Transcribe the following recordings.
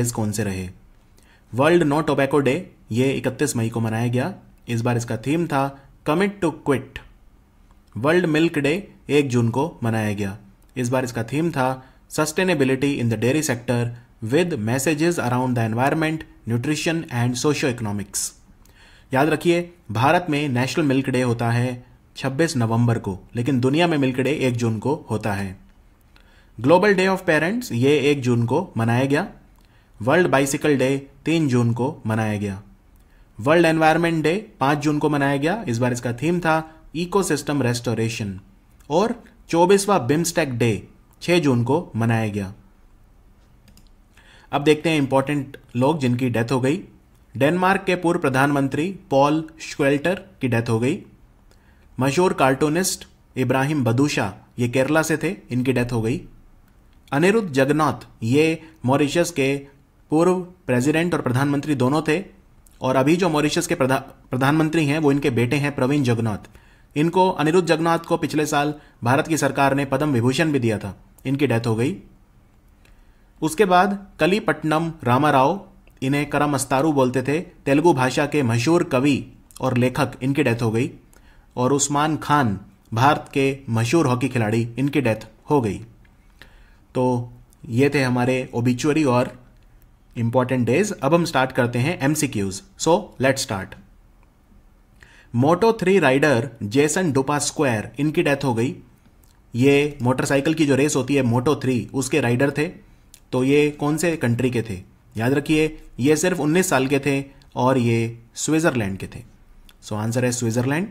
days कौन से रहे वर्ल्ड नो टोबैको डे ये 31 मई को मनाया गया इस बार इसका थीम था commit to quit world milk day 1 जून को मनाया गया इस बार इसका थीम था sustainability in the dairy sector with messages around the environment nutrition and socioeconomics याद रखिए भारत में नेशनल मिल्क डे होता है 26 नवंबर को लेकिन दुनिया में मिल्क डे 1 जून को होता है ग्लोबल डे ऑफ पेरेंट्स ये 1 जून को मनाया गया वर्ल्ड बाइसिकल डे तीन जून को मनाया गया वर्ल्ड एनवायरमेंट डे पांच जून को मनाया गया इस बार इसका थीम था इकोसिस्टम रेस्टोरेशन और चौबीसवा बिम्स्टेक डे छह जून को मनाया गया अब देखते हैं इंपॉर्टेंट लोग जिनकी डेथ हो गई डेनमार्क के पूर्व प्रधानमंत्री पॉल श्वेल्टर की डेथ हो गई मशहूर कार्टूनिस्ट इब्राहिम बदूशा ये केरला से थे इनकी डेथ हो गई अनिरुद्ध जगन्नाथ ये मॉरिशस के पूर्व प्रेसिडेंट और प्रधानमंत्री दोनों थे और अभी जो मॉरिशस के प्रधा, प्रधानमंत्री हैं वो इनके बेटे हैं प्रवीण जगन्नाथ इनको अनिरुद्ध जगन्नाथ को पिछले साल भारत की सरकार ने पद्म विभूषण भी दिया था इनकी डेथ हो गई उसके बाद कलीपट्टनम राव इन्हें करमस्तारू बोलते थे तेलुगु भाषा के मशहूर कवि और लेखक इनकी डेथ हो गई और उस्मान खान भारत के मशहूर हॉकी खिलाड़ी इनकी डेथ हो गई तो ये थे हमारे ओबिचुअरी और इंपॉर्टेंट डेज अब हम स्टार्ट करते हैं MCQs so let start moto three rider Jason Dupasquier इनकी डेथ हो गई ये मोटरसाइकिल की जो रेस होती है मोटो थ्री उसके राइडर थे तो ये कौन से कंट्री के थे याद रखिए ये सिर्फ 19 साल के थे और ये स्विट्ज़रलैंड के थे सो so, आंसर है स्विट्ज़रलैंड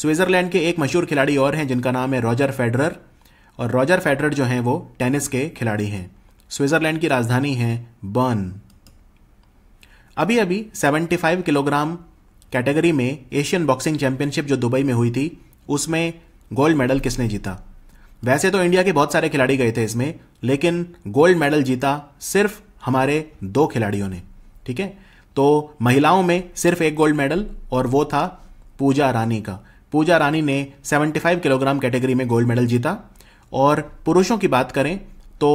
स्विट्ज़रलैंड के एक मशहूर खिलाड़ी और हैं जिनका नाम है रॉजर फेडरर और रॉजर फेडरर जो हैं वो टेनिस के खिलाड़ी हैं स्विट्जरलैंड की राजधानी है बर्न अभी अभी 75 किलोग्राम कैटेगरी में एशियन बॉक्सिंग चैंपियनशिप जो दुबई में हुई थी उसमें गोल्ड मेडल किसने जीता वैसे तो इंडिया के बहुत सारे खिलाड़ी गए थे इसमें लेकिन गोल्ड मेडल जीता सिर्फ हमारे दो खिलाड़ियों ने ठीक है तो महिलाओं में सिर्फ एक गोल्ड मेडल और वो था पूजा रानी का पूजा रानी ने 75 किलोग्राम कैटेगरी में गोल्ड मेडल जीता और पुरुषों की बात करें तो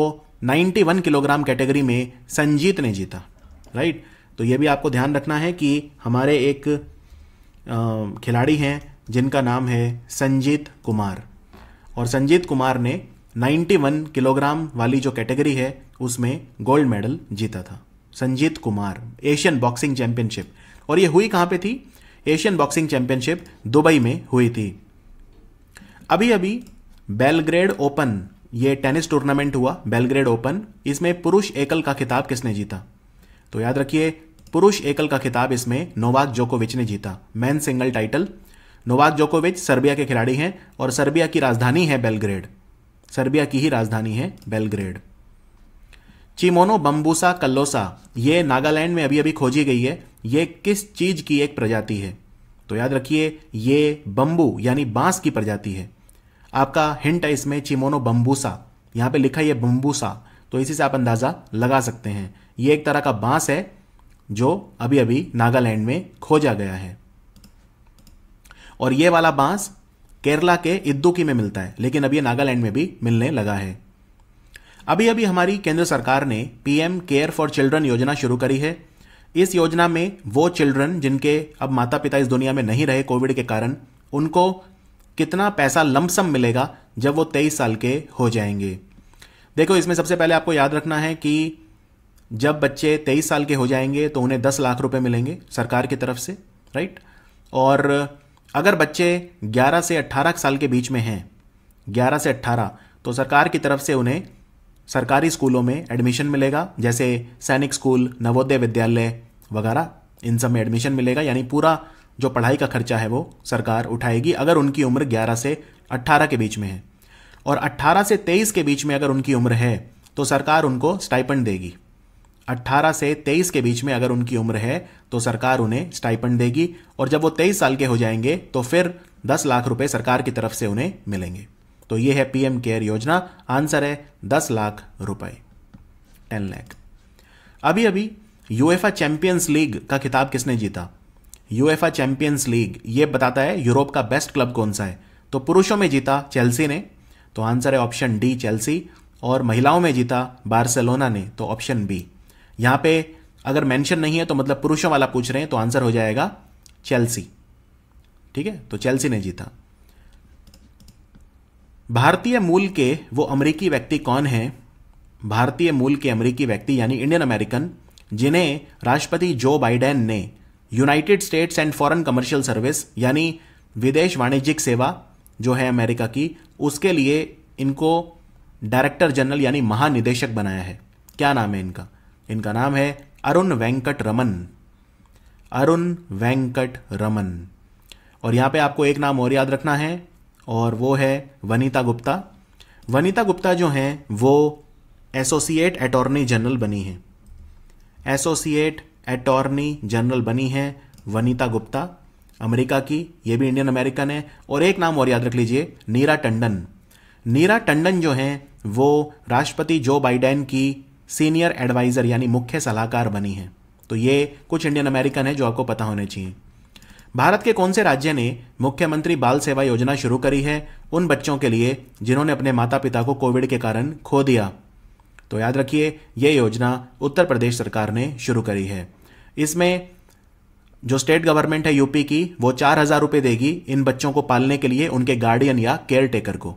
91 किलोग्राम कैटेगरी में संजीत ने जीता राइट तो ये भी आपको ध्यान रखना है कि हमारे एक खिलाड़ी हैं जिनका नाम है संजीत कुमार और संजीत कुमार ने 91 किलोग्राम वाली जो कैटेगरी है उसमें गोल्ड मेडल जीता था Sanjeet Kumar Asian boxing championship और ये हुई कहाँ पे थी एशियन बॉक्सिंग चैंपियनशिप दुबई में हुई थी अभी अभी बेलग्रेड ओपन ये टेनिस टूर्नामेंट हुआ बेलग्रेड ओपन इसमें पुरुष एकल का खिताब किसने जीता तो याद रखिए पुरुष एकल का खिताब इसमें नोवाक जोकोविच ने जीता मैन सिंगल टाइटल नोवाक जोकोविच सर्बिया के खिलाड़ी हैं और सर्बिया की राजधानी है बेलग्रेड सर्बिया की ही राजधानी है बेलग्रेड चिमोनो बम्बूसा कल्लोसा ये नागालैंड में अभी अभी खोजी गई है ये किस चीज की एक प्रजाति है तो याद रखिए ये बंबू यानी बांस की प्रजाति है आपका हिंट है इसमें चिमोनो बम्बूसा यहां पे लिखा है बम्बूसा तो इसी से आप अंदाज़ा लगा सकते हैं ये एक तरह का बांस है जो अभी अभी नागालैंड में खोजा गया है और ये वाला बांस केरला के इद्दुकी में मिलता है लेकिन अब ये नागालैंड में भी मिलने लगा है अभी अभी हमारी केंद्र सरकार ने पीएम केयर फॉर चिल्ड्रन योजना शुरू करी है इस योजना में वो चिल्ड्रन जिनके अब माता पिता इस दुनिया में नहीं रहे कोविड के कारण उनको कितना पैसा लमसम मिलेगा जब वो तेईस साल के हो जाएंगे देखो इसमें सबसे पहले आपको याद रखना है कि जब बच्चे तेईस साल के हो जाएंगे तो उन्हें दस लाख रुपए मिलेंगे सरकार की तरफ से राइट और अगर बच्चे ग्यारह से अट्ठारह साल के बीच में हैं ग्यारह से अट्ठारह तो सरकार की तरफ से उन्हें सरकारी स्कूलों में एडमिशन मिलेगा जैसे सैनिक स्कूल नवोदय विद्यालय वगैरह इन सब में एडमिशन मिलेगा यानी पूरा जो पढ़ाई का खर्चा है वो सरकार उठाएगी अगर उनकी उम्र 11 से 18 के बीच में है और 18 से 23 के बीच में अगर उनकी उम्र है तो सरकार उनको स्टाइपेंड देगी 18 से 23 के बीच में अगर उनकी उम्र है तो सरकार उन्हें स्टाइपेंड देगी और जब वो 23 साल के हो जाएंगे तो फिर 10 लाख रुपए सरकार की तरफ से उन्हें मिलेंगे तो ये है पीएम केयर योजना आंसर है 10 लाख रुपए 10 लाख अभी अभी यूएफा चैंपियंस लीग का खिताब किसने जीता यूएफा चैंपियंस लीग ये बताता है यूरोप का बेस्ट क्लब कौन सा है तो पुरुषों में जीता चेल्सी ने तो आंसर है ऑप्शन डी चेल्सी और महिलाओं में जीता बार्सिलोना ने तो ऑप्शन बी यहां पे अगर मेंशन नहीं है तो मतलब पुरुषों वाला पूछ रहे हैं तो आंसर हो जाएगा चेल्सी ठीक है तो चेल्सी ने जीता भारतीय मूल के वो अमेरिकी व्यक्ति कौन है भारतीय मूल के अमेरिकी व्यक्ति यानी इंडियन अमेरिकन जिन्हें राष्ट्रपति जो बाइडेन ने United States and foreign commercial service यानी विदेश वाणिज्यिक सेवा जो है अमेरिका की उसके लिए इनको डायरेक्टर जनरल यानी महानिदेशक बनाया है क्या नाम है इनका इनका नाम है अरुण वेंकट रमन अरुण वेंकट रमन और यहाँ पे आपको एक नाम और याद रखना है और वो है वनीता गुप्ता वनीता गुप्ता जो हैं वो एसोसिएट अटॉर्नी जनरल बनी हैं एसोसिएट अटॉर्नी जनरल बनी है वनीता गुप्ता अमेरिका की ये भी इंडियन अमेरिकन है और एक नाम और याद रख लीजिए नीरा टंडन नीरा टंडन जो हैं वो राष्ट्रपति जो बाइडेन की सीनियर एडवाइज़र यानी मुख्य सलाहकार बनी हैं तो ये कुछ इंडियन अमेरिकन है जो आपको पता होने चाहिए भारत के कौन से राज्य ने मुख्यमंत्री बाल सेवा योजना शुरू करी है उन बच्चों के लिए जिन्होंने अपने माता पिता को कोविड के कारण खो दिया तो याद रखिए ये योजना उत्तर प्रदेश सरकार ने शुरू करी है इसमें जो स्टेट गवर्नमेंट है यूपी की वो चार हज़ार रुपये देगी इन बच्चों को पालने के लिए उनके गार्डियन या केयर टेकर को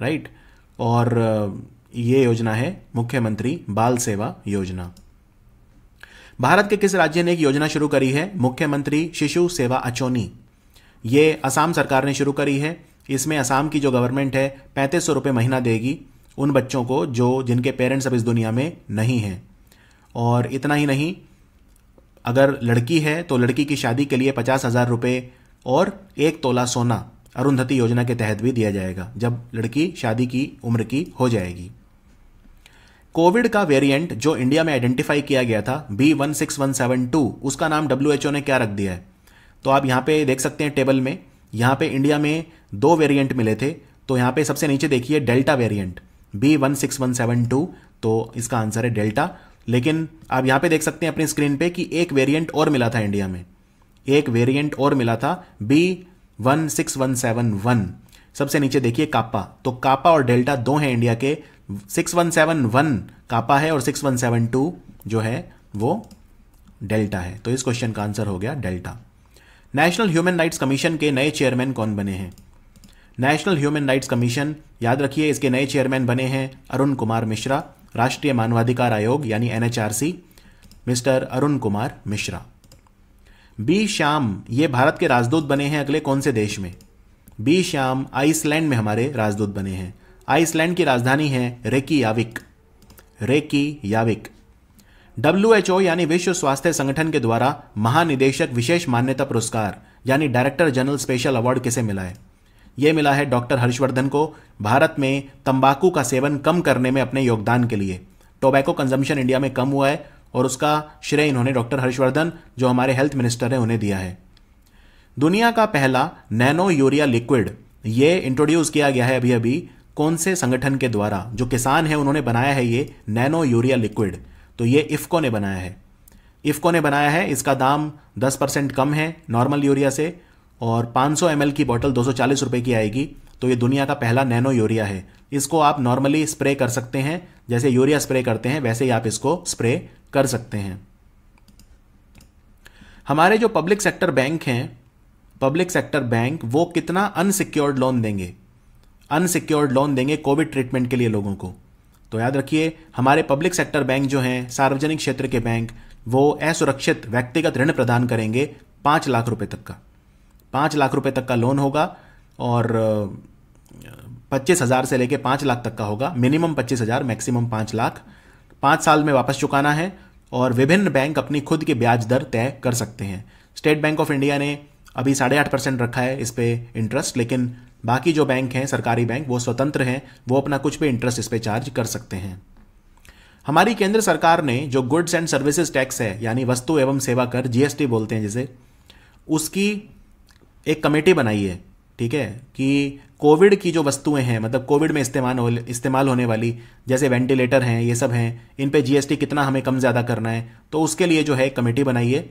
राइट और ये योजना है मुख्यमंत्री बाल सेवा योजना भारत के किस राज्य ने एक योजना शुरू करी है मुख्यमंत्री शिशु सेवा अचोनी ये असम सरकार ने शुरू करी है इसमें असम की जो गवर्नमेंट है पैंतीस सौ महीना देगी उन बच्चों को जो जिनके पेरेंट्स अब इस दुनिया में नहीं हैं और इतना ही नहीं अगर लड़की है तो लड़की की शादी के लिए पचास हज़ार रुपये और एक तोला सोना अरुंधति योजना के तहत भी दिया जाएगा जब लड़की शादी की उम्र की हो जाएगी कोविड का वेरिएंट जो इंडिया में आइडेंटिफाई किया गया था B one six one seven two उसका नाम डब्ल्यू एच ओ ने क्या रख दिया है तो आप यहाँ पे देख सकते हैं टेबल में यहाँ पे इंडिया में दो वेरिएंट मिले थे तो यहाँ पे सबसे नीचे देखिए delta variant B one six one seven two तो इसका आंसर है डेल्टा लेकिन आप यहां पे देख सकते हैं अपनी स्क्रीन पे कि एक वेरिएंट और मिला था इंडिया में एक वेरिएंट और मिला था B one six one seven one सबसे नीचे देखिए कापा तो कापा और डेल्टा दो हैं इंडिया के six one seven one kappa है और सिक्स वन सेवन टू जो है वो डेल्टा है तो इस क्वेश्चन का आंसर हो गया delta national human rights commission के नए चेयरमैन कौन बने हैं नेशनल ह्यूमन राइट्स कमीशन याद रखिए इसके नए चेयरमैन बने हैं अरुण कुमार मिश्रा राष्ट्रीय मानवाधिकार आयोग यानी एनएचआरसी मिस्टर अरुण कुमार मिश्रा बी श्याम ये भारत के राजदूत बने हैं अगले कौन से देश में बी श्याम आइसलैंड में हमारे राजदूत बने हैं आइसलैंड की राजधानी है Reykjavik Reykjavik W यानी विश्व स्वास्थ्य संगठन के द्वारा महानिदेशक विशेष मान्यता पुरस्कार यानी डायरेक्टर जनरल स्पेशल अवार्ड किसे मिला है ये मिला है डॉक्टर हर्षवर्धन को भारत में तंबाकू का सेवन कम करने में अपने योगदान के लिए टोबैको कंजम्पशन इंडिया में कम हुआ है और उसका श्रेय इन्होंने डॉक्टर हर्षवर्धन जो हमारे हेल्थ मिनिस्टर हैं उन्हें दिया है दुनिया का पहला नैनो यूरिया लिक्विड ये इंट्रोड्यूस किया गया है अभी अभी कौन से संगठन के द्वारा जो किसान है उन्होंने बनाया है ये नैनो यूरिया लिक्विड तो ये इफ्को ने बनाया है इफ्को ने बनाया है इसका दाम 10 परसेंट कम है नॉर्मल यूरिया से और 500 सौ की बोतल दो सौ की आएगी तो ये दुनिया का पहला नैनो यूरिया है इसको आप नॉर्मली स्प्रे कर सकते हैं जैसे यूरिया स्प्रे करते हैं वैसे ही आप इसको स्प्रे कर सकते हैं हमारे जो पब्लिक सेक्टर बैंक हैं पब्लिक सेक्टर बैंक वो कितना अनसिक्योर्ड लोन देंगे अनसिक्योर्ड लोन देंगे कोविड ट्रीटमेंट के लिए लोगों को तो याद रखिए हमारे पब्लिक सेक्टर बैंक जो हैं सार्वजनिक क्षेत्र के बैंक वो असुरक्षित व्यक्तिगत ऋण प्रदान करेंगे पांच लाख रुपए तक का पाँच लाख रुपए तक का लोन होगा और पच्चीस हज़ार से लेके पाँच लाख तक का होगा मिनिमम पच्चीस हज़ार मैक्सिमम पाँच लाख पाँच साल में वापस चुकाना है और विभिन्न बैंक अपनी खुद की ब्याज दर तय कर सकते हैं स्टेट बैंक ऑफ इंडिया ने अभी साढ़े आठ परसेंट रखा है इस पर इंटरेस्ट लेकिन बाकी जो बैंक हैं सरकारी बैंक वो स्वतंत्र हैं वो अपना कुछ भी इंटरेस्ट इस पर चार्ज कर सकते हैं हमारी केंद्र सरकार ने जो गुड्स एंड सर्विसेज टैक्स है यानी वस्तु एवं सेवा कर जीएसटी बोलते हैं जिसे उसकी एक कमेटी बनाई है ठीक है कि कोविड की जो वस्तुएं हैं मतलब कोविड में इस्तेमाल हो इस्तेमाल होने वाली जैसे वेंटिलेटर हैं ये सब हैं इन पे जीएसटी कितना हमें कम ज़्यादा करना है तो उसके लिए जो है कमेटी बनाई है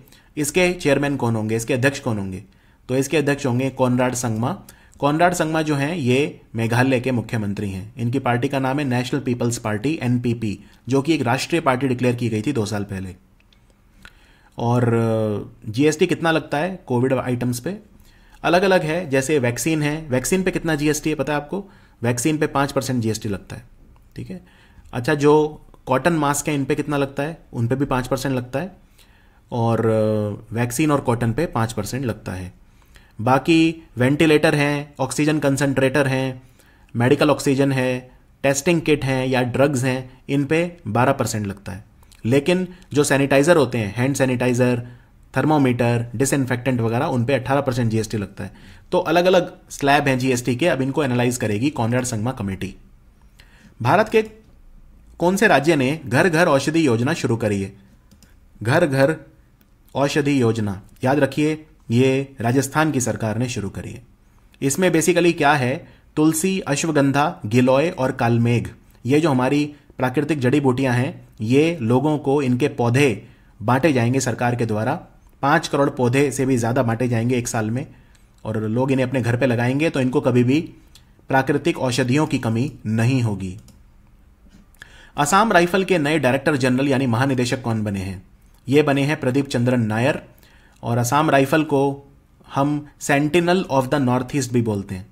इसके चेयरमैन कौन होंगे इसके अध्यक्ष कौन होंगे तो इसके अध्यक्ष होंगे कॉनराड संगमा कॉनराड संगमा जो हैं ये मेघालय के मुख्यमंत्री हैं इनकी पार्टी का नाम है नेशनल पीपल्स पार्टी एनपीपी जो कि एक राष्ट्रीय पार्टी डिक्लेयर की गई थी दो साल पहले और जीएसटी कितना लगता है कोविड आइटम्स पे अलग अलग है जैसे वैक्सीन है वैक्सीन पे कितना जीएसटी है पता है आपको वैक्सीन पे पाँच परसेंट जीएसटी लगता है ठीक है अच्छा जो कॉटन मास्क है इन पे कितना लगता है उन पे भी पाँच परसेंट लगता है और वैक्सीन और कॉटन पे पाँच परसेंट लगता है बाकी वेंटिलेटर हैं ऑक्सीजन कंसनट्रेटर हैं मेडिकल ऑक्सीजन है टेस्टिंग किट हैं या ड्रग्स हैं इन पे बारह परसेंट लगता है लेकिन जो सैनिटाइज़र होते हैं हैंड सैनिटाइज़र थर्मामीटर डिसइनफेक्टेंट वगैरह उन पर अट्ठारह परसेंट जीएसटी लगता है तो अलग अलग स्लैब हैं जीएसटी के अब इनको एनालाइज करेगी कॉन्राड संगमा कमेटी भारत के कौन से राज्य ने घर घर औषधि योजना शुरू करी है घर घर औषधि योजना याद रखिए ये राजस्थान की सरकार ने शुरू करी है इसमें बेसिकली क्या है तुलसी अश्वगंधा गिलोय और कालमेघ ये जो हमारी प्राकृतिक जड़ी बूटियां हैं ये लोगों को इनके पौधे बांटे जाएंगे सरकार के द्वारा पाँच करोड़ पौधे से भी ज़्यादा बांटे जाएंगे एक साल में और लोग इन्हें अपने घर पर लगाएंगे तो इनको कभी भी प्राकृतिक औषधियों की कमी नहीं होगी असम राइफल के नए डायरेक्टर जनरल यानी महानिदेशक कौन बने हैं ये बने हैं प्रदीप चंद्रन नायर और असम राइफल को हम sentinel of the north east भी बोलते हैं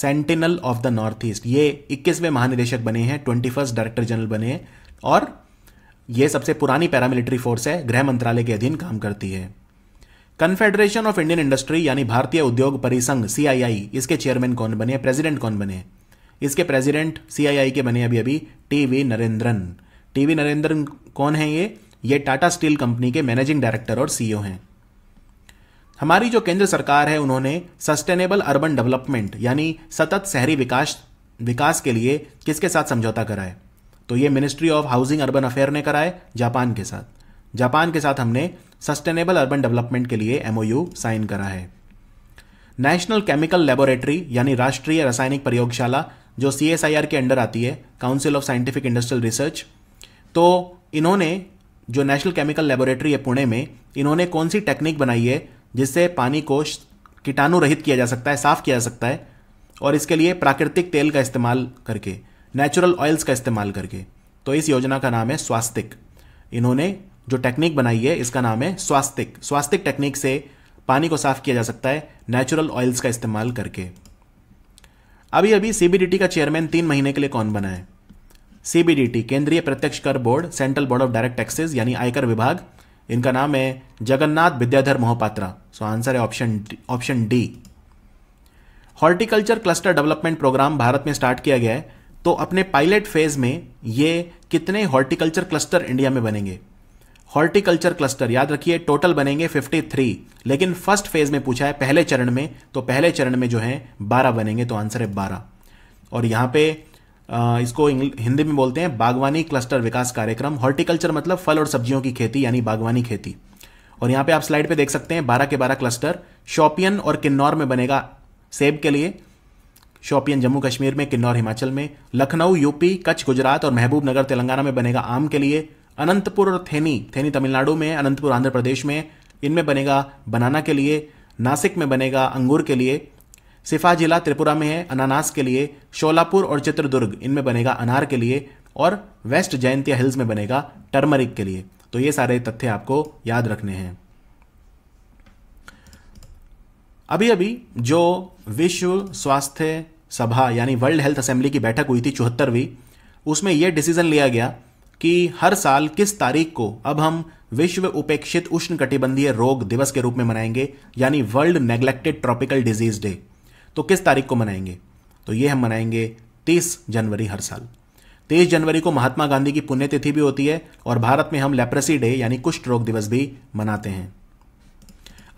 sentinel of the north east ये इक्कीसवें महानिदेशक बने हैं ट्वेंटी फर्स्ट डायरेक्टर जनरल बने हैं और यह सबसे पुरानी पैरामिलिट्री फोर्स है गृह मंत्रालय के अधीन काम करती है कन्फेडरेशन ऑफ इंडियन इंडस्ट्री यानी भारतीय उद्योग परिसंघ सीआईआई इसके चेयरमैन कौन बने प्रेसिडेंट कौन बने इसके प्रेसिडेंट सीआईआई के बने अभी अभी T V Narendran T V Narendran कौन है ये ये टाटा स्टील कंपनी के मैनेजिंग डायरेक्टर और सीईओ e हैं हमारी जो केंद्र सरकार है उन्होंने सस्टेनेबल अर्बन डेवलपमेंट यानी सतत शहरी विकास विकास के लिए किसके साथ समझौता करा है तो ये ministry of housing urban affair ने कराए जापान के साथ जापान के साथ हमने सस्टेनेबल अर्बन डेवलपमेंट के लिए एमओयू साइन करा है नेशनल केमिकल लेबोरेटरी यानी राष्ट्रीय रासायनिक प्रयोगशाला जो सी के अंडर आती है council of scientific industrial research तो इन्होंने जो नेशनल केमिकल लेबोरेटरी है पुणे में इन्होंने कौन सी टेक्निक बनाई है जिससे पानी को कीटाणु रहित किया जा सकता है साफ किया जा सकता है और इसके लिए प्राकृतिक तेल का इस्तेमाल करके नेचुरल ऑयल्स का इस्तेमाल करके तो इस योजना का नाम है स्वास्तिक इन्होंने जो टेक्निक बनाई है इसका नाम है स्वास्तिक स्वास्तिक टेक्निक से पानी को साफ किया जा सकता है नेचुरल ऑयल्स का इस्तेमाल करके अभी अभी सीबीडीटी का चेयरमैन तीन महीने के लिए कौन बना है सीबीडीटी केंद्रीय प्रत्यक्ष कर board central board of direct taxes यानी आयकर विभाग इनका नाम है जगन्नाथ विद्याधर मोहपात्रा सो आंसर है option option D horticulture cluster development programme Bharat में स्टार्ट किया गया है तो अपने पायलट फेज में ये कितने हॉर्टिकल्चर क्लस्टर इंडिया में बनेंगे हॉर्टिकल्चर क्लस्टर याद रखिए टोटल बनेंगे 53 लेकिन फर्स्ट फेज में पूछा है पहले चरण में तो पहले चरण में जो है 12 बनेंगे तो आंसर है 12 और यहां पे इसको हिंदी में बोलते हैं बागवानी क्लस्टर विकास कार्यक्रम हॉर्टिकल्चर मतलब फल और सब्जियों की खेती यानी बागवानी खेती और यहां पे आप स्लाइड पे देख सकते हैं बारह के बारह क्लस्टर शॉपियन और किन्नौर में बनेगा सेब के लिए शोपियन जम्मू कश्मीर में किन्नौर हिमाचल में लखनऊ यूपी कच्छ गुजरात और महबूब नगर तेलंगाना में बनेगा आम के लिए अनंतपुर और थेनी थेनी तमिलनाडु में अनंतपुर आंध्र प्रदेश में इनमें बनेगा बनाना के लिए नासिक में बनेगा अंगूर के लिए सिफा जिला त्रिपुरा में है अनानास के लिए शोलापुर और चित्रदुर्ग इनमें बनेगा अनार के लिए और वेस्ट जयंतिया हिल्स में बनेगा टर्मरिक के लिए तो ये सारे तथ्य आपको याद रखने हैं अभी अभी जो विश्व स्वास्थ्य सभा यानी वर्ल्ड हेल्थ असेंबली की बैठक हुई थी चौहत्तरवीं उसमें यह डिसीजन लिया गया कि हर साल किस तारीख को अब हम विश्व उपेक्षित उष्ण कटिबंधीय रोग दिवस के रूप में मनाएंगे यानी world neglected tropical disease day तो किस तारीख को मनाएंगे तो ये हम मनाएंगे 30 जनवरी हर साल 23 जनवरी को महात्मा गांधी की पुण्यतिथि भी होती है और भारत में हम लेप्रेसी डे यानी कुष्ठ रोग दिवस भी मनाते हैं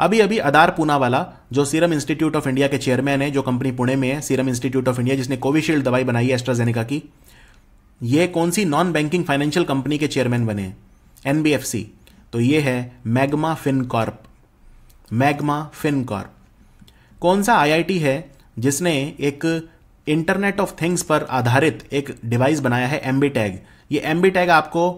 अभी अभी अदार पूनावाला जो सीरम इंस्टीट्यूट ऑफ इंडिया के चेयरमैन है जो कंपनी पुणे में है सीरम इंस्टीट्यूट ऑफ इंडिया जिसने कोविशील्ड दवाई बनाई है एस्ट्राजेनिका की ये कौन सी नॉन बैंकिंग फाइनेंशियल कंपनी के चेयरमैन बने एनबीएफसी तो ये है मैग्मा फिनकॉर्प मैग्मा फिनकॉर्प कौन सा आईआईटी है जिसने एक इंटरनेट ऑफ थिंग्स पर आधारित एक डिवाइस बनाया है एम्बी टैग ये एम्बी टैग आपको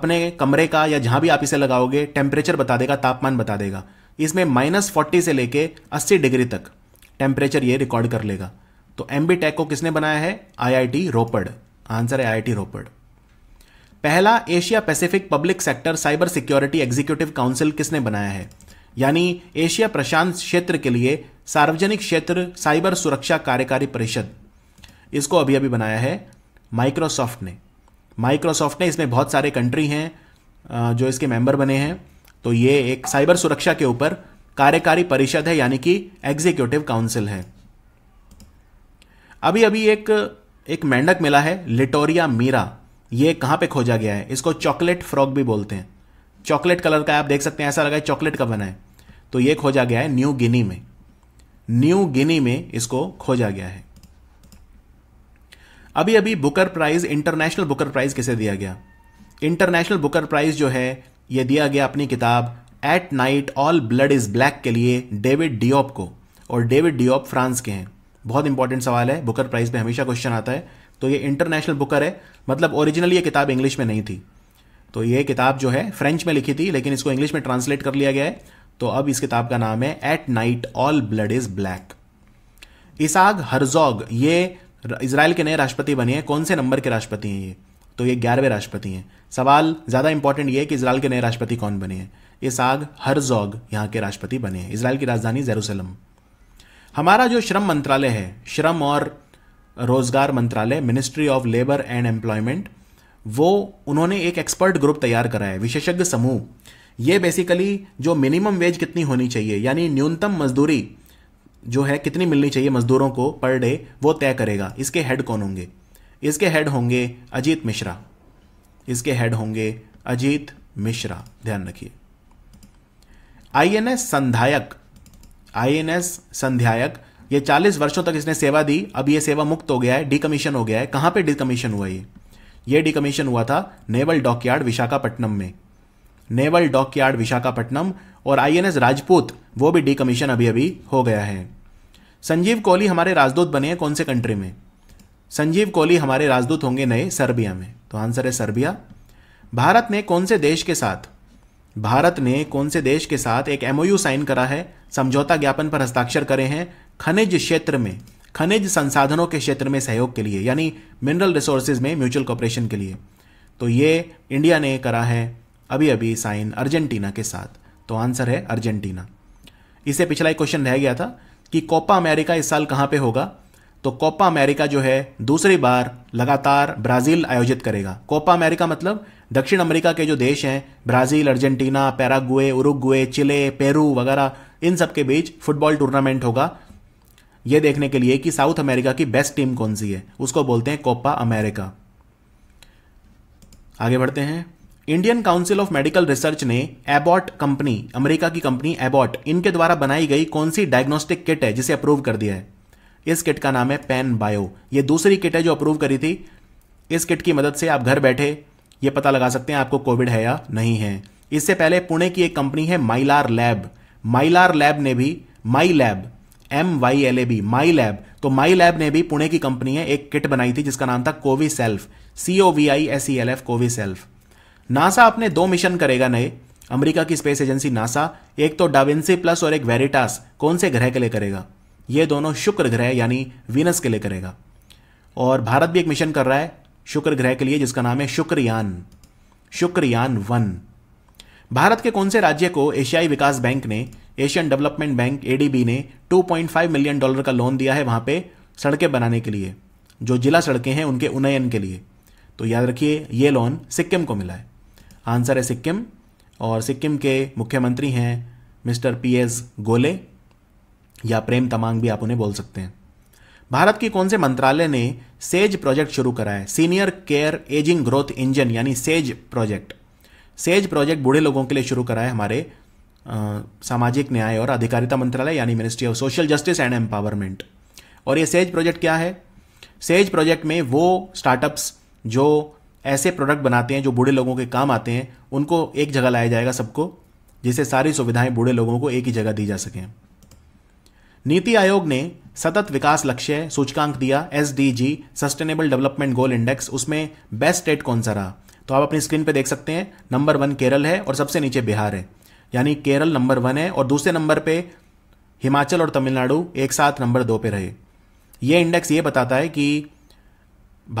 अपने कमरे का या जहां भी आप इसे लगाओगे टेम्परेचर बता देगा तापमान बता देगा इसमें माइनस फोर्टी से लेके अस्सी डिग्री तक टेम्परेचर ये रिकॉर्ड कर लेगा तो एम बी को किसने बनाया है टी रोपड़ आंसर है टी रोपड़ पहला Asia Pacific public sector cyber security executive council किसने बनाया है यानी एशिया प्रशांत क्षेत्र के लिए सार्वजनिक क्षेत्र साइबर सुरक्षा कार्यकारी परिषद इसको अभी अभी बनाया है माइक्रोसॉफ्ट ने माइक्रोसॉफ्ट ने इसमें बहुत सारे कंट्री हैं जो इसके मेंबर बने हैं तो ये एक साइबर सुरक्षा के ऊपर कार्यकारी परिषद है यानी कि एग्जीक्यूटिव काउंसिल है अभी अभी एक एक मेंढक मिला है लिटोरिया मीरा ये कहां पे खोजा गया है इसको चॉकलेट फ्रॉग भी बोलते हैं चॉकलेट कलर का आप देख सकते हैं ऐसा लगा है चॉकलेट का बना है तो ये खोजा गया है न्यू गिनी में न्यू गिनी में इसको खोजा गया है अभी अभी Booker prize international Booker prize किसे दिया गया इंटरनेशनल बुकर प्राइज जो है यह दिया गया अपनी किताब at night all blood is black के लिए डेविड डिओप को और डेविड डिओप फ्रांस के हैं बहुत इंपॉर्टेंट सवाल है बुकर प्राइज में हमेशा क्वेश्चन आता है तो ये इंटरनेशनल बुकर है मतलब ओरिजिनली ये किताब इंग्लिश में नहीं थी तो ये किताब जो है फ्रेंच में लिखी थी लेकिन इसको इंग्लिश में ट्रांसलेट कर लिया गया है तो अब इस किताब का नाम है at night all blood is black Isaac Herzog ये इसराइल के नए राष्ट्रपति बने हैं कौन से नंबर के राष्ट्रपति हैं ये तो ये ग्यारहवें राष्ट्रपति हैं सवाल ज़्यादा इंपॉर्टेंट ये है कि इसराइल के नए राष्ट्रपति कौन बने हैं ये साग हर जोग यहाँ के राष्ट्रपति बने हैं इसराइल की राजधानी जेरूसलम हमारा जो श्रम मंत्रालय है श्रम और रोजगार मंत्रालय ministry of labour and employment वो उन्होंने एक एक्सपर्ट ग्रुप तैयार करा है विशेषज्ञ समूह ये बेसिकली जो मिनिमम वेज कितनी होनी चाहिए यानी न्यूनतम मजदूरी जो है कितनी मिलनी चाहिए मजदूरों को पर डे वो तय करेगा इसके हेड कौन होंगे इसके हेड होंगे अजीत मिश्रा इसके हेड होंगे अजीत मिश्रा ध्यान रखिए आईएनएस संध्यायक आईएनएस संध्यायक ये 40 वर्षों तक इसने सेवा दी अब ये सेवा मुक्त हो गया है कमीशन हो गया है कहां पे कमीशन हुआ ये ये कमीशन हुआ था नेवल डॉकयार्ड विशाखापट्टनम में नेवल डॉकयार्ड विशाखापट्टनम और आईएनएस राजपूत वो भी कमीशन अभी अभी हो गया है संजीव कोहली हमारे राजदूत बने हैं कौन से कंट्री में संजीव कोहली हमारे राजदूत होंगे नए सर्बिया में तो आंसर है सर्बिया भारत ने कौन से देश के साथ भारत ने कौन से देश के साथ एक एमओयू साइन करा है समझौता ज्ञापन पर हस्ताक्षर करे हैं खनिज क्षेत्र में खनिज संसाधनों के क्षेत्र में सहयोग के लिए यानी मिनरल रिसोर्सेज में म्यूचुअल कॉपरेशन के लिए तो ये इंडिया ने करा है अभी अभी साइन अर्जेंटीना के साथ तो आंसर है अर्जेंटीना इससे पिछला एक क्वेश्चन रह गया था कि कोपा अमेरिका इस साल कहां पे होगा तो कोपा अमेरिका जो है दूसरी बार लगातार ब्राज़ील आयोजित करेगा कोपा अमेरिका मतलब दक्षिण अमेरिका के जो देश हैं Brazil Argentina Paraguay Uruguay Chile Peru वगैरह इन सब के बीच फुटबॉल टूर्नामेंट होगा ये देखने के लिए कि साउथ अमेरिका की बेस्ट टीम कौन सी है उसको बोलते हैं कोपा अमेरिका आगे बढ़ते हैं Indian council of medical research ने एबॉट कंपनी अमेरिका की कंपनी एबॉट इनके द्वारा बनाई गई कौन सी डायग्नोस्टिक किट है जिसे अप्रूव कर दिया है इस किट का नाम है पेन बायो ये दूसरी किट है जो अप्रूव करी थी इस किट की मदद से आप घर बैठे ये पता लगा सकते हैं आपको कोविड है या नहीं है इससे पहले पुणे की एक कंपनी है माइलार लैब माइलार लैब ने भी my lab M Y L A B my lab तो माई लैब ने भी पुणे की कंपनी है एक किट बनाई थी जिसका नाम था Covi self C O V I S E e L F Covi self NASA अपने दो मिशन करेगा नए अमेरिका की स्पेस एजेंसी नासा एक तो डाविंसी प्लस और एक वेरिटास कौन से ग्रह के लिए करेगा ये दोनों शुक्र ग्रह यानी वीनस के लिए करेगा और भारत भी एक मिशन कर रहा है शुक्र ग्रह के लिए जिसका नाम है शुक्रयान शुक्रयान वन भारत के कौन से राज्य को एशियाई विकास बैंक ने एशियन डेवलपमेंट बैंक एडीबी ने 2.5 मिलियन डॉलर का लोन दिया है वहां पे सड़कें बनाने के लिए जो जिला सड़कें हैं उनके उन्नयन के लिए तो याद रखिए ये लोन सिक्किम को मिला है आंसर है सिक्किम और सिक्किम के मुख्यमंत्री हैं मिस्टर पी एस गोले या प्रेम तमांग भी आप उन्हें बोल सकते हैं भारत के कौन से मंत्रालय ने सेज प्रोजेक्ट शुरू करा है senior care ageing growth engine यानी सेज प्रोजेक्ट सेज प्रोजेक्ट बूढ़े लोगों के लिए शुरू करा है हमारे आ, सामाजिक न्याय और अधिकारिता मंत्रालय यानी ministry of social justice and empowerment और ये सेज प्रोजेक्ट क्या है सेज प्रोजेक्ट में वो स्टार्टअप्स जो ऐसे प्रोडक्ट बनाते हैं जो बूढ़े लोगों के काम आते हैं उनको एक जगह लाया जाएगा सबको जिससे सारी सुविधाएं बूढ़े लोगों को एक ही जगह दी जा सकें नीति आयोग ने सतत विकास लक्ष्य सूचकांक दिया S D G sustainable development goal index उसमें बेस्ट स्टेट कौन सा रहा तो आप अपनी स्क्रीन पे देख सकते हैं नंबर वन केरल है और सबसे नीचे बिहार है यानी केरल नंबर वन है और दूसरे नंबर पे हिमाचल और तमिलनाडु एक साथ नंबर दो पे रहे ये इंडेक्स ये बताता है कि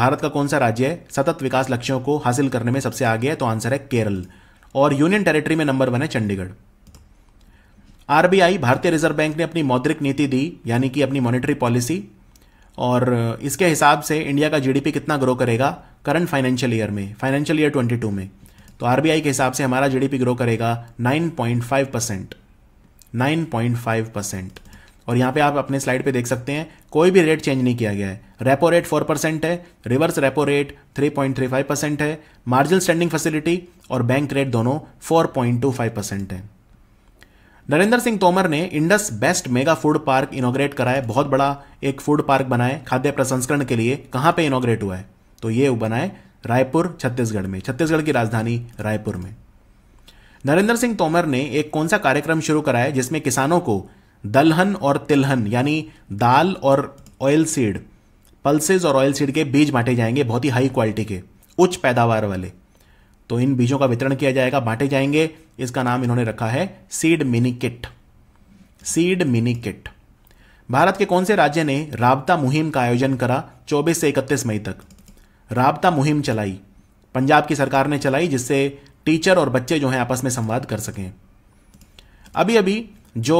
भारत का कौन सा राज्य है सतत विकास लक्ष्यों को हासिल करने में सबसे आगे है तो आंसर है केरल और यूनियन टेरिटरी में नंबर वन है चंडीगढ़ आरबीआई भारतीय रिजर्व बैंक ने अपनी मौद्रिक नीति दी यानी कि अपनी मॉनेटरी पॉलिसी और इसके हिसाब से इंडिया का जीडीपी कितना ग्रो करेगा करंट फाइनेंशियल ईयर में फाइनेंशियल ईयर 22 में तो आरबीआई के हिसाब से हमारा जीडीपी ग्रो करेगा 9.5 परसेंट नाइन परसेंट और यहाँ पे आप अपने स्लाइड पे देख सकते हैं कोई भी रेट चेंज नहीं किया गया है रेपो रेट फोर परसेंट है reverse repo rate three point three five percent है मार्जिन स्टैंडिंग फैसिलिटी और बैंक रेट दोनों four point two five percent है नरेंद्र सिंह तोमर ने Indus best mega food park inaugurate कराया बहुत बड़ा एक फूड पार्क बनाए खाद्य प्रसंस्करण के लिए कहाँ पे इनोग्रेट हुआ है तो ये बनाए रायपुर छत्तीसगढ़ में छत्तीसगढ़ की राजधानी रायपुर में नरेंद्र सिंह तोमर ने एक कौन सा कार्यक्रम शुरू कराया जिसमें किसानों को दलहन और तिलहन यानी दाल और ऑयल सीड पल्सेज और ऑयल सीड के बीज बांटे जाएंगे बहुत ही हाई क्वालिटी के उच्च पैदावार वाले तो इन बीजों का वितरण किया जाएगा बांटे जाएंगे इसका नाम इन्होंने रखा है seed mini kit seed mini kit Bharat के कौन से राज्य ने राबता मुहिम का आयोजन करा 24 से 31 मई तक राबता मुहिम चलाई पंजाब की सरकार ने चलाई जिससे टीचर और बच्चे जो हैं आपस में संवाद कर सकें अभी अभी जो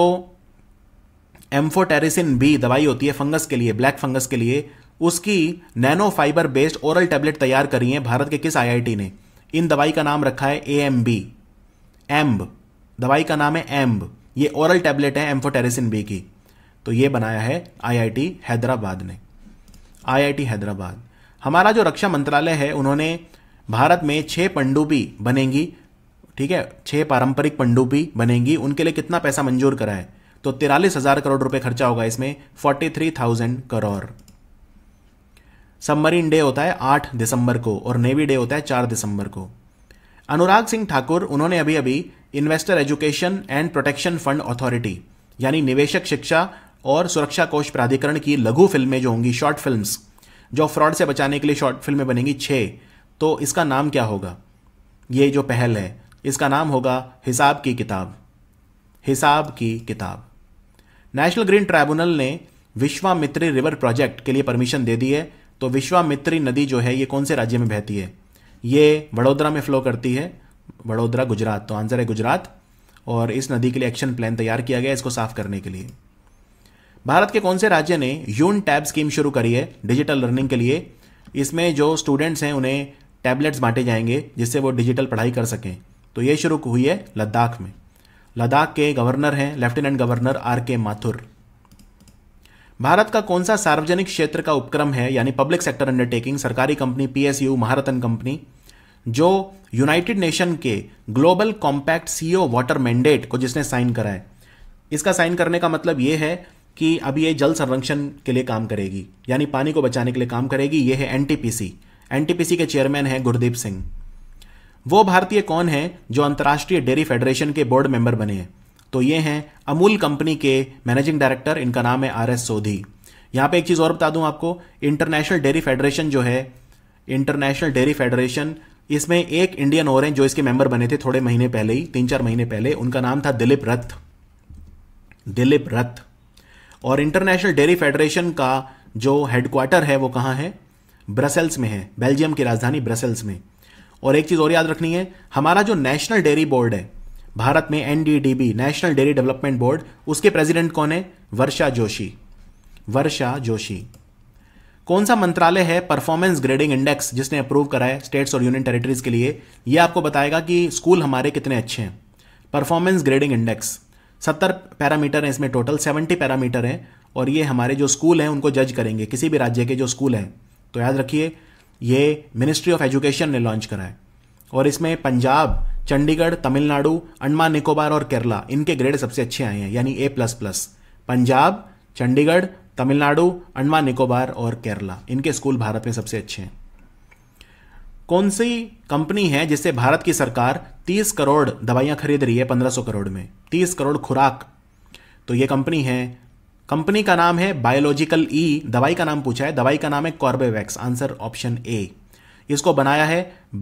एम्फोटेरिसिन बी दवाई होती है फंगस के लिए ब्लैक फंगस के लिए उसकी nano fibre based oral tablet तैयार करी है भारत के किस आईआईटी ने इन दवाई का नाम रखा है ए एम बी एम्ब दवाई का नाम है एम्ब ये ओरल टैबलेट है एम्फोटेरेसिन बी की तो ये बनाया है आईआईटी हैदराबाद ने आईआईटी हैदराबाद हमारा जो रक्षा मंत्रालय है उन्होंने भारत में छः पंडुबी बनेंगी ठीक है छः पारंपरिक पंडुबी बनेंगी उनके लिए कितना पैसा मंजूर करा है तो तिरालीस हज़ार करोड़ रुपए खर्चा होगा इसमें forty three thousand crore submarine day होता है आठ दिसंबर को और नेवी डे होता है चार दिसंबर को अनुराग सिंह ठाकुर उन्होंने अभी अभी investor education and protection fund authority यानी निवेशक शिक्षा और सुरक्षा कोष प्राधिकरण की लघु फिल्में जो होंगी शॉर्ट फिल्म जो फ्रॉड से बचाने के लिए शॉर्ट फिल्में बनेंगी छः तो इसका नाम क्या होगा ये जो पहल है इसका नाम होगा हिसाब की किताब हिसाब की किताब नेशनल ग्रीन ट्राइब्यूनल ने विश्वामित्री रिवर प्रोजेक्ट के लिए परमिशन दे दी है तो विश्वामित्री नदी जो है ये कौन से राज्य में बहती है ये वडोदरा में फ्लो करती है वडोदरा गुजरात तो आंसर है गुजरात और इस नदी के लिए एक्शन प्लान तैयार किया गया इसको साफ करने के लिए भारत के कौन से राज्य ने यून टैब स्कीम शुरू करी है डिजिटल लर्निंग के लिए इसमें जो स्टूडेंट्स हैं उन्हें टैबलेट्स बांटे जाएंगे जिससे वो डिजिटल पढ़ाई कर सकें तो ये शुरू हुई है लद्दाख में लद्दाख के गवर्नर हैं लेफ्टिनेंट गवर्नर आर के माथुर भारत का कौन सा सार्वजनिक क्षेत्र का उपक्रम है यानी पब्लिक सेक्टर अंडरटेकिंग सरकारी कंपनी पीएसयू महारतन कंपनी जो यूनाइटेड नेशन के global compact CEO water mandate को जिसने साइन करा है इसका साइन करने का मतलब यह है कि अब ये जल संरक्षण के लिए काम करेगी यानी पानी को बचाने के लिए काम करेगी ये है एनटीपीसी एनटीपीसी के चेयरमैन है गुरदीप सिंह वो भारतीय कौन है जो अंतर्राष्ट्रीय डेयरी फेडरेशन के बोर्ड मेंबर बने हैं तो ये हैं अमूल कंपनी के मैनेजिंग डायरेक्टर इनका नाम है आर एस सोधी यहाँ पे एक चीज़ और बता दूं आपको इंटरनेशनल डेयरी फेडरेशन जो है इंटरनेशनल डेयरी फेडरेशन इसमें एक इंडियन और हैं जो इसके मेंबर बने थे थोड़े महीने पहले ही तीन चार महीने पहले उनका नाम था दिलीप रथ दिलीप रथ और इंटरनेशनल डेयरी फेडरेशन का जो हेडक्वार्टर है वो कहाँ है ब्रसेल्स में है बेल्जियम की राजधानी ब्रसेल्स में और एक चीज़ और याद रखनी है हमारा जो नेशनल डेयरी बोर्ड है भारत में NDDB national dairy development board उसके प्रेसिडेंट कौन है वर्षा जोशी वर्षा जोशी कौन सा मंत्रालय है परफॉर्मेंस ग्रेडिंग इंडेक्स जिसने अप्रूव करा है स्टेट्स और यूनियन टेरिटरीज के लिए यह आपको बताएगा कि स्कूल हमारे कितने अच्छे हैं परफॉर्मेंस ग्रेडिंग इंडेक्स सत्तर पैरामीटर हैं इसमें टोटल सेवेंटी पैरामीटर हैं और ये हमारे जो स्कूल हैं उनको जज करेंगे किसी भी राज्य के जो स्कूल हैं तो याद रखिए ये मिनिस्ट्री ऑफ एजुकेशन ने लॉन्च करा है और इसमें पंजाब चंडीगढ़ तमिलनाडु अंडमान निकोबार और केरला इनके ग्रेड सबसे अच्छे आए हैं यानी A plus plus Punjab Chandigarh Tamil Nadu Andaman Nicobar और केरला इनके स्कूल भारत में सबसे अच्छे हैं कौन सी कंपनी है जिससे भारत की सरकार 30 करोड़ दवाइयां खरीद रही है 1500 करोड़ में 30 करोड़ खुराक तो ये कंपनी है कंपनी का नाम है बायोलॉजिकल ई e, दवाई का नाम पूछा है दवाई का नाम है कॉर्बेवैक्स आंसर ऑप्शन ए इसको बनाया है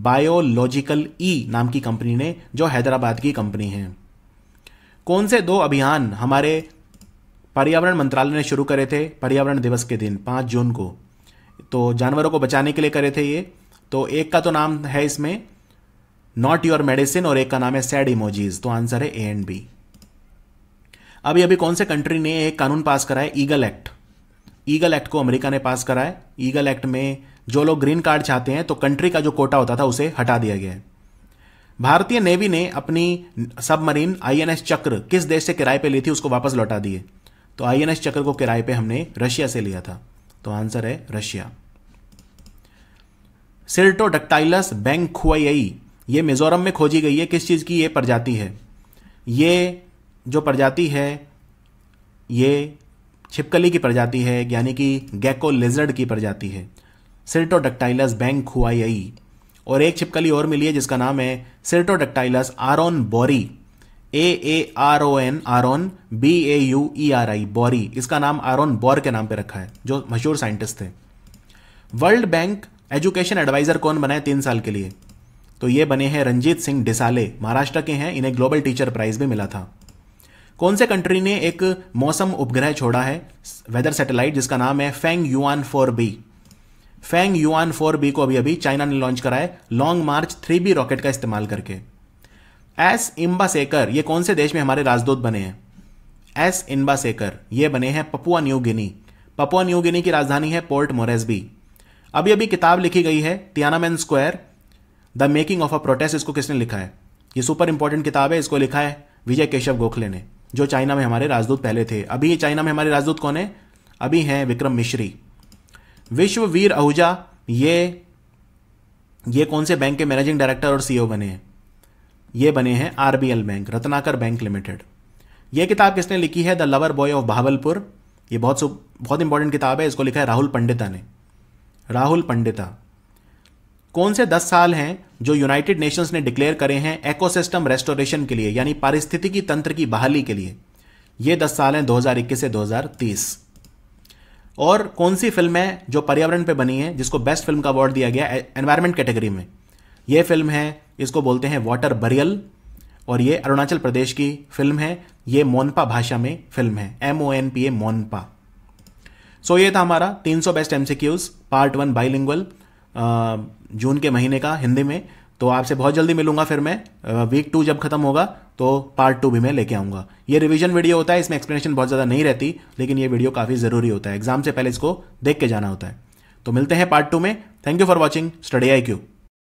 बायोलॉजिकल ई नाम की कंपनी ने जो हैदराबाद की कंपनी है कौन से दो अभियान हमारे पर्यावरण मंत्रालय ने शुरू करे थे पर्यावरण दिवस के दिन पांच जून को तो जानवरों को बचाने के लिए करे थे ये तो एक का तो नाम है इसमें नॉट योर मेडिसिन और एक का नाम है सैड इमोजीज तो आंसर है ए एंड बी अभी अभी कौन से कंट्री ने एक कानून पास कराया ईगल एक्ट ईगल एक्ट को अमेरिका ने पास कराया ईगल एक्ट में जो लोग ग्रीन कार्ड चाहते हैं तो कंट्री का जो कोटा होता था उसे हटा दिया गया है भारतीय नेवी ने अपनी सबमरीन आईएनएस चक्र किस देश से किराए पे ली थी उसको वापस लौटा दिए तो आईएनएस चक्र को किराए पे हमने रशिया से लिया था तो आंसर है रशिया सिल्टो डक्टाइलस बैंक खुआई ये मिजोरम में खोजी गई है किस चीज़ की यह प्रजाति है ये जो प्रजाति है ये छिपकली की प्रजाति है यानी कि गैको लेजर्ड की प्रजाति है सिर्टोडक्टाइलस बैंक खुआई और एक छिपकली और मिली है जिसका नाम है Cyrtodactylus Aaron bauri A A R O N ओन B A U E R I bauri इसका नाम आरोन बोर के नाम पे रखा है जो मशहूर साइंटिस्ट थे वर्ल्ड बैंक एजुकेशन एडवाइजर कौन बनाए तीन साल के लिए तो ये बने हैं रंजीत सिंह डिसाले महाराष्ट्र के हैं इन्हें ग्लोबल टीचर प्राइज भी मिला था कौन से कंट्री ने एक मौसम उपग्रह छोड़ा है वेदर सैटेलाइट जिसका नाम है Fengyun four B Fengyun four B को अभी अभी चाइना ने लॉन्च करा है Long March three B rocket का इस्तेमाल करके एस इम्बासेकर ये कौन से देश में हमारे राजदूत बने हैं एस सेकर ये बने हैं Papua New Guinea Papua New Guinea की राजधानी है पोर्ट मोरेसबी अभी अभी किताब लिखी गई है man square the making of a protest इसको किसने लिखा है ये सुपर इंपॉर्टेंट किताब है इसको लिखा है विजय केशव गोखले ने जो चाइना में हमारे राजदूत पहले थे अभी चाइना में हमारे राजदूत कौन है अभी हैं विक्रम मिश्री विश्ववीर आहूजा ये ये कौन से बैंक के मैनेजिंग डायरेक्टर और सीईओ e बने हैं ये बने हैं RBL bank Ratnakar bank limited ये किताब किसने लिखी है the lover boy of Bahawalpur ये बहुत सु बहुत इंपॉर्टेंट किताब है इसको लिखा है राहुल पंडिता ने राहुल पंडिता कौन से दस साल हैं जो यूनाइटेड नेशंस ने डिक्लेयर करे हैं इकोसिस्टम रेस्टोरेशन के लिए यानी पारिस्थितिकी तंत्र की बहाली के लिए ये दस साल हैं 2021 से 2030 और कौन सी फिल्म है जो पर्यावरण पे बनी है जिसको बेस्ट फिल्म का अवार्ड दिया गया एनवायरमेंट कैटेगरी में ये फिल्म है इसको बोलते हैं वाटर बरियल और ये अरुणाचल प्रदेश की फिल्म है ये मोनपा भाषा में फिल्म है M O N P A Monpa so ये था हमारा 300 best M part one bilingual जून के महीने का हिंदी में तो आपसे बहुत जल्दी मिलूंगा फिर मैं वीक टू जब खत्म होगा तो पार्ट टू भी मैं लेके आऊंगा ये रिवीजन वीडियो होता है इसमें एक्सप्लेनेशन बहुत ज़्यादा नहीं रहती लेकिन ये वीडियो काफ़ी ज़रूरी होता है एग्जाम से पहले इसको देख के जाना होता है तो मिलते हैं पार्ट टू में thank you for watching study I Q